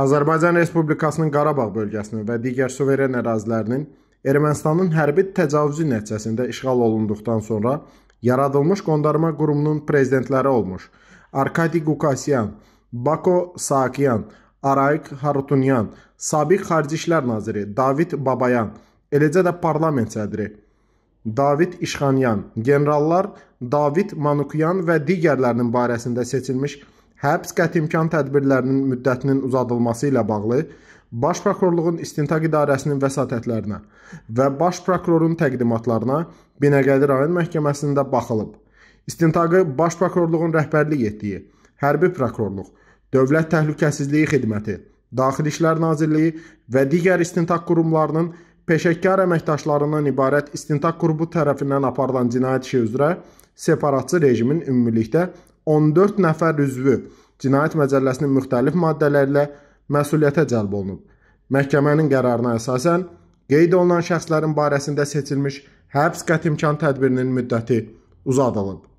Azərbaycan Respublikasının Qarabağ bölgəsinin və digər suveren ərazilərinin Ermənistanın hərbi təcavüzü nəticəsində işğal olunduqdan sonra yaradılmış qondarma qurumunun prezidentləri olmuş Arkadi Qukasyan, Bako Saakyan, Arayik Harutunyan, sabiq Xarici İşlər naziri David Babayan, eləcə də parlament sədri David İşxanyan, generallar David Manukyan və digərlərinin barəsində seçilmiş həbs qətimkan tədbirlərinin müddətinin uzadılması ilə bağlı Baş prokurorluğun istintaq idarəsinin vəsatətlərinə və baş prokurorun təqdimatlarına Binəqədi rayon məhkəməsində baxılıb. İstintaqı baş prokurorluğun rəhbərlik etdiyi hərbi prokurorluq, Dövlət Təhlükəsizliyi Xidməti, Daxili İşlər Nazirliyi və digər istintaq qurumlarının peşəkkar əməkdaşlarından ibarət istintaq qrupu tərəfindən aparılan cinayət işi üzrə separatçı rejimin ümumilikdə 14 nəfər üzvü Cinayət Məcəlləsinin müxtəlif maddələri ilə məsuliyyətə cəlb olunub. Məhkəmənin qərarına əsasən qeyd olunan şəxslərin barəsində seçilmiş həbs qətimkan tədbirinin müddəti uzadılıb.